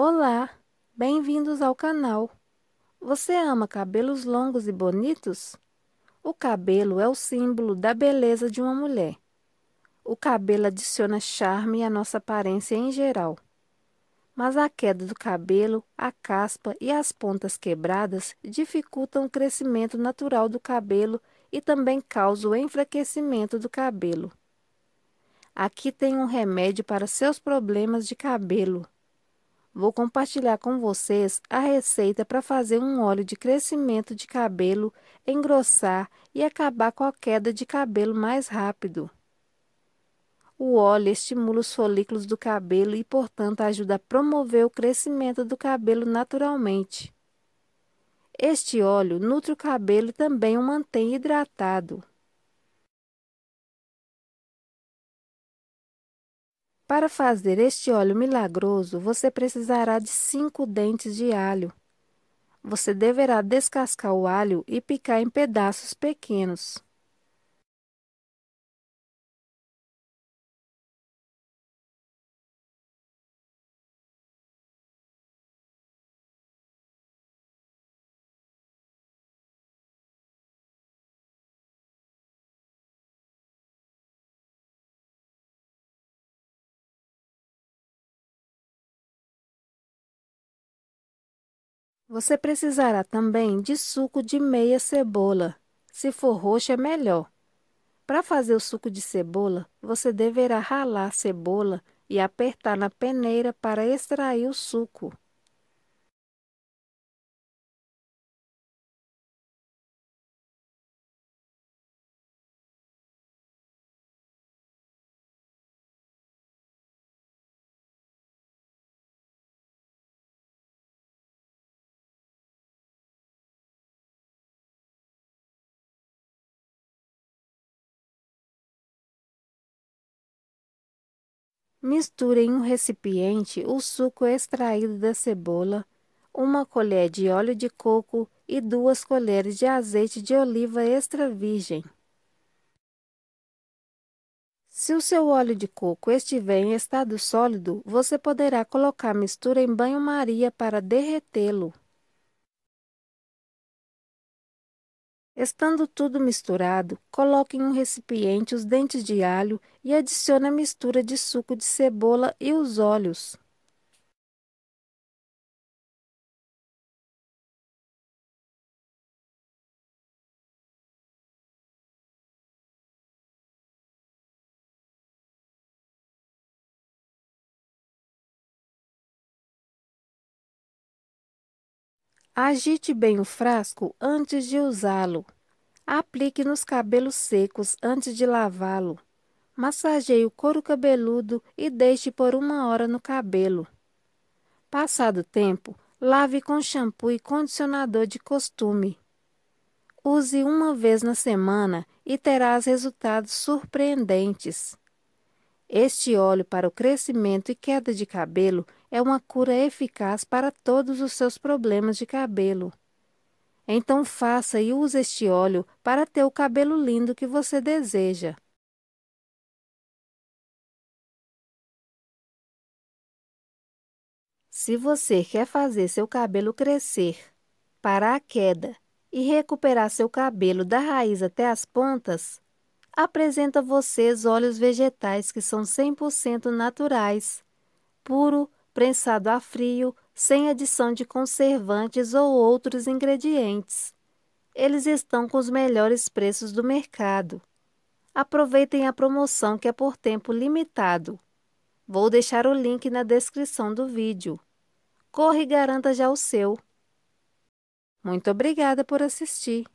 Olá, bem-vindos ao canal. Você ama cabelos longos e bonitos? O cabelo é o símbolo da beleza de uma mulher. O cabelo adiciona charme à nossa aparência em geral. Mas a queda do cabelo, a caspa e as pontas quebradas dificultam o crescimento natural do cabelo e também causam o enfraquecimento do cabelo. Aqui tem um remédio para seus problemas de cabelo vou compartilhar com vocês a receita para fazer um óleo de crescimento de cabelo, engrossar e acabar com a queda de cabelo mais rápido. O óleo estimula os folículos do cabelo e, portanto, ajuda a promover o crescimento do cabelo naturalmente. Este óleo nutre o cabelo e também o mantém hidratado. Para fazer este óleo milagroso, você precisará de cinco dentes de alho. Você deverá descascar o alho e picar em pedaços pequenos. Você precisará também de suco de meia cebola. Se for roxa é melhor. Para fazer o suco de cebola, você deverá ralar a cebola e apertar na peneira para extrair o suco. Misture em um recipiente o suco extraído da cebola, uma colher de óleo de coco e duas colheres de azeite de oliva extra virgem. Se o seu óleo de coco estiver em estado sólido, você poderá colocar a mistura em banho-maria para derretê-lo. Estando tudo misturado, coloque em um recipiente os dentes de alho e adicione a mistura de suco de cebola e os óleos. Agite bem o frasco antes de usá-lo. Aplique nos cabelos secos antes de lavá-lo. Massageie o couro cabeludo e deixe por uma hora no cabelo. Passado o tempo, lave com shampoo e condicionador de costume. Use uma vez na semana e terás resultados surpreendentes. Este óleo para o crescimento e queda de cabelo é uma cura eficaz para todos os seus problemas de cabelo. Então faça e use este óleo para ter o cabelo lindo que você deseja. Se você quer fazer seu cabelo crescer, parar a queda e recuperar seu cabelo da raiz até as pontas, apresento a vocês óleos vegetais que são 100% naturais, puro prensado a frio, sem adição de conservantes ou outros ingredientes. Eles estão com os melhores preços do mercado. Aproveitem a promoção que é por tempo limitado. Vou deixar o link na descrição do vídeo. Corre e garanta já o seu. Muito obrigada por assistir.